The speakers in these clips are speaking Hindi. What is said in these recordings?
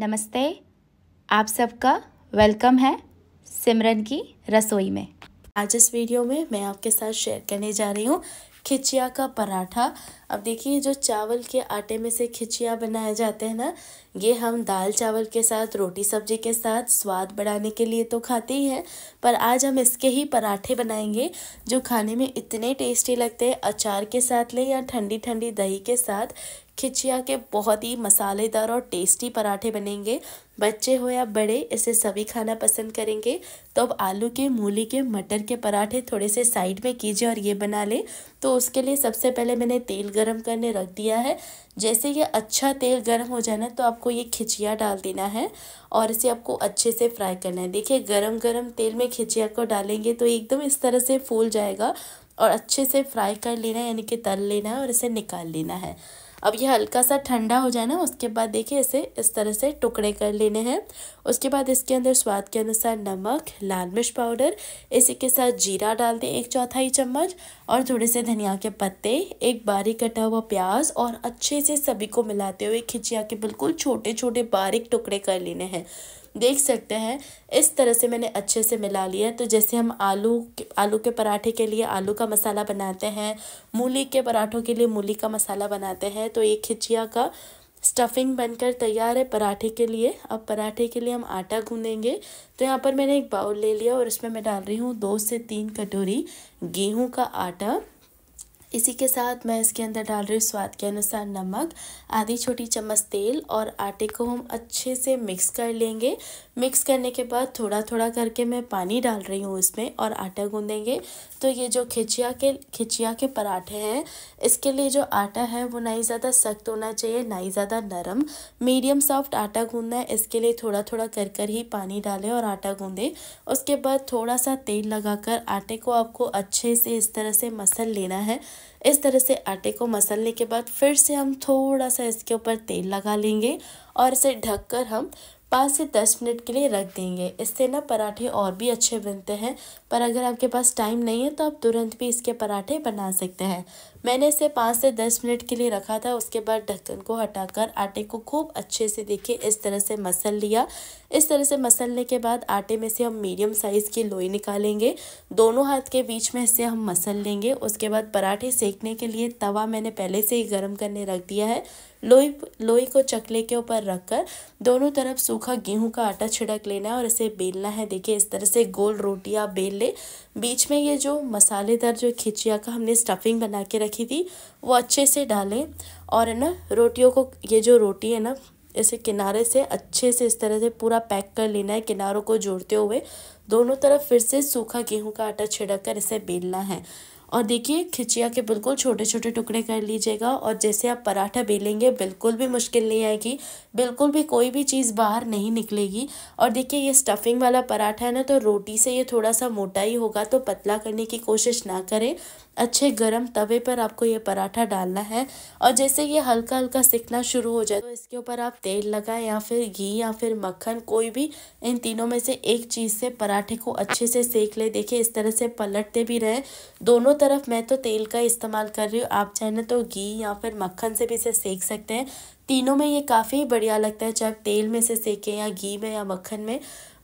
नमस्ते आप सबका वेलकम है सिमरन की रसोई में आज इस वीडियो में मैं आपके साथ शेयर करने जा रही हूँ खिचिया का पराठा अब देखिए जो चावल के आटे में से खिचिया बनाए जाते हैं ना ये हम दाल चावल के साथ रोटी सब्जी के साथ स्वाद बढ़ाने के लिए तो खाते ही हैं पर आज हम इसके ही पराठे बनाएंगे जो खाने में इतने टेस्टी लगते हैं अचार के साथ लें या ठंडी ठंडी दही के साथ खिचिया के बहुत ही मसालेदार और टेस्टी पराठे बनेंगे बच्चे हो या बड़े इसे सभी खाना पसंद करेंगे तो अब आलू के मूली के मटर के पराठे थोड़े से साइड में कीजिए और ये बना लें तो उसके लिए सबसे पहले मैंने तेल गरम करने रख दिया है जैसे ये अच्छा तेल गरम हो जाना तो आपको ये खिचिया डाल देना है और इसे आपको अच्छे से फ्राई करना है देखिए गरम गरम तेल में खिचिया को डालेंगे तो एकदम इस तरह से फूल जाएगा और अच्छे से फ्राई कर लेना है यानी कि तल लेना है और इसे निकाल लेना है अब यह हल्का सा ठंडा हो जाए ना उसके बाद देखिए इसे इस तरह से टुकड़े कर लेने हैं उसके बाद इसके अंदर स्वाद के अनुसार नमक लाल मिर्च पाउडर इसी के साथ जीरा डाल दें एक चौथाई चम्मच और थोड़े से धनिया के पत्ते एक बारीक कटा हुआ प्याज और अच्छे से सभी को मिलाते हुए खिचिया के बिल्कुल छोटे छोटे बारीक टुकड़े कर लेने हैं देख सकते हैं इस तरह से मैंने अच्छे से मिला लिया तो जैसे हम आलू आलू के पराठे के लिए आलू का मसाला बनाते हैं मूली के पराठों के लिए मूली का मसाला बनाते हैं तो ये खिचिया का स्टफिंग बनकर तैयार है पराठे के लिए अब पराठे के लिए हम आटा गूंदेंगे तो यहाँ पर मैंने एक बाउल ले लिया और इसमें मैं डाल रही हूँ दो से तीन कटोरी गेहूँ का आटा इसी के साथ मैं इसके अंदर डाल रही हूँ स्वाद के अनुसार नमक आधी छोटी चम्मच तेल और आटे को हम अच्छे से मिक्स कर लेंगे मिक्स करने के बाद थोड़ा थोड़ा करके मैं पानी डाल रही हूँ इसमें और आटा गूंदेंगे तो ये जो खिचिया के खिचिया के पराठे हैं इसके लिए जो आटा है वो ना ही ज़्यादा सख्त होना चाहिए ना ही ज़्यादा नरम मीडियम सॉफ्ट आटा गूंदना है इसके लिए थोड़ा थोड़ा कर कर ही पानी डालें और आटा गूँधे उसके बाद थोड़ा सा तेल कर आटे को आपको अच्छे से इस तरह से मसल लेना है इस तरह से आटे को मसलने के बाद फिर से हम थोड़ा सा इसके ऊपर तेल लगा लेंगे और इसे ढककर हम पाँच से दस मिनट के लिए रख देंगे इससे ना पराठे और भी अच्छे बनते हैं पर अगर आपके पास टाइम नहीं है तो आप तुरंत भी इसके पराठे बना सकते हैं मैंने इसे पाँच से दस मिनट के लिए रखा था उसके बाद ढक्कन को हटाकर आटे को खूब अच्छे से देखे इस तरह से मसल लिया इस तरह से मसलने के बाद आटे में से हम मीडियम साइज़ की लोई निकालेंगे दोनों हाथ के बीच में इसे हम मसल लेंगे उसके बाद पराठे सेकने के लिए तवा मैंने पहले से ही गर्म करने रख दिया है लोई लोई को चकले के ऊपर रखकर दोनों तरफ सूखा गेहूं का आटा छिड़क लेना है और इसे बेलना है देखिए इस तरह से गोल रोटी आप बेल लें बीच में ये जो मसालेदार जो खिचिया का हमने स्टफिंग बना के रखी थी वो अच्छे से डालें और है ना रोटियों को ये जो रोटी है ना इसे किनारे से अच्छे से इस तरह से पूरा पैक कर लेना है किनारों को जोड़ते हुए दोनों तरफ फिर से सूखा गेहूं का आटा छिड़क कर इसे बेलना है और देखिए खिचिया के बिल्कुल छोटे छोटे टुकड़े कर लीजिएगा और जैसे आप पराठा बेलेंगे बिल्कुल भी मुश्किल नहीं आएगी बिल्कुल भी कोई भी चीज़ बाहर नहीं निकलेगी और देखिए ये स्टफिंग वाला पराठा है ना तो रोटी से ये थोड़ा सा मोटा ही होगा तो पतला करने की कोशिश ना करें अच्छे गरम तवे पर आपको ये पराठा डालना है और जैसे ये हल्का हल्का सिकना शुरू हो जाए तो इसके ऊपर आप तेल लगाएं या फिर घी या फिर मक्खन कोई भी इन तीनों में से एक चीज़ से पराठे को अच्छे से सेक ले देखिए इस तरह से पलटते भी रहें दोनों तरफ मैं तो तेल का इस्तेमाल कर रही हूँ आप चाहें तो घी या फिर मक्खन से भी इसे सेक सकते हैं तीनों में ये काफ़ी बढ़िया लगता है चाहे तेल में से सेकें या घी में या मक्खन में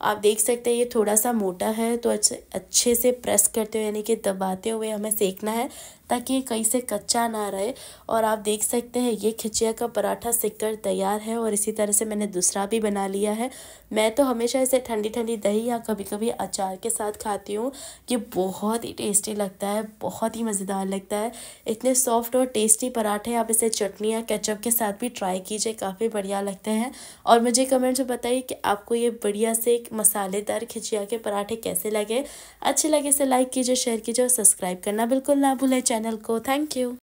आप देख सकते हैं ये थोड़ा सा मोटा है तो अच्छे अच्छे से प्रेस करते हुए यानी कि दबाते हुए हमें सेकना है ताकि ये कहीं से कच्चा ना रहे और आप देख सकते हैं ये खिचिया का पराठा सेक कर तैयार है और इसी तरह से मैंने दूसरा भी बना लिया है मैं तो हमेशा इसे ठंडी ठंडी दही या कभी कभी अचार के साथ खाती हूँ ये बहुत ही टेस्टी लगता है बहुत ही मज़ेदार लगता है इतने सॉफ्ट और टेस्टी पराठे आप इसे चटनी या केचप के साथ भी ट्राई ट्राई कीजिए काफ़ी बढ़िया लगते हैं और मुझे कमेंट्स में बताइए कि आपको ये बढ़िया से एक मसालेदार खिचिया के पराठे कैसे लगे अच्छे लगे से तो लाइक कीजिए शेयर कीजिए और सब्सक्राइब करना बिल्कुल ना भूलें चैनल को थैंक यू